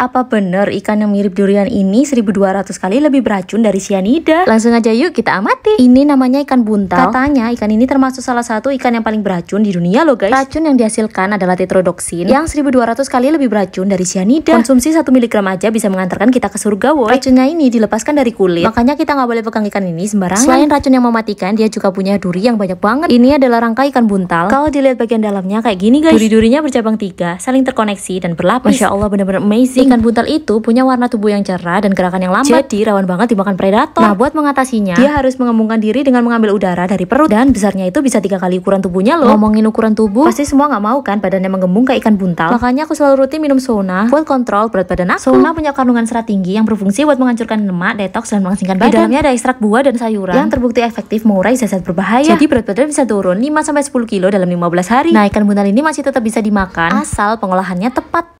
apa bener ikan yang mirip durian ini 1200 kali lebih beracun dari sianida? Langsung aja yuk kita amati. Ini namanya ikan buntal. Katanya ikan ini termasuk salah satu ikan yang paling beracun di dunia loh guys. Racun yang dihasilkan adalah tetrodoksin yang 1200 kali lebih beracun dari sianida. Konsumsi 1 mg aja bisa mengantarkan kita ke surga woi. Racunnya ini dilepaskan dari kulit. Makanya kita nggak boleh pegang ikan ini sembarangan. Selain racun yang mematikan, dia juga punya duri yang banyak banget. Ini adalah rangka ikan buntal. Kalau dilihat bagian dalamnya kayak gini guys. Duri-durinya bercabang tiga, saling terkoneksi dan berlapis. Masya Allah bener-bener amazing kucing dan buntal itu punya warna tubuh yang cerah dan gerakan yang lambat. Jadi rawan banget dimakan predator. Nah, buat mengatasinya, dia harus mengembungkan diri dengan mengambil udara dari perut dan besarnya itu bisa tiga kali ukuran tubuhnya loh. Ngomongin ukuran tubuh, pasti semua nggak mau kan badannya mengembung kayak ikan buntal. Makanya aku selalu rutin minum sauna. buat kontrol berat badan aku. Sauna punya kandungan serat tinggi yang berfungsi buat menghancurkan lemak, detox dan mengasingkan badan. Di dalamnya ada ekstrak buah dan sayuran yang terbukti efektif mengurai zat-zat berbahaya. Jadi berat badan bisa turun 5 sampai 10 kilo dalam 15 hari. Nah, ikan buntal ini masih tetap bisa dimakan asal pengolahannya tepat.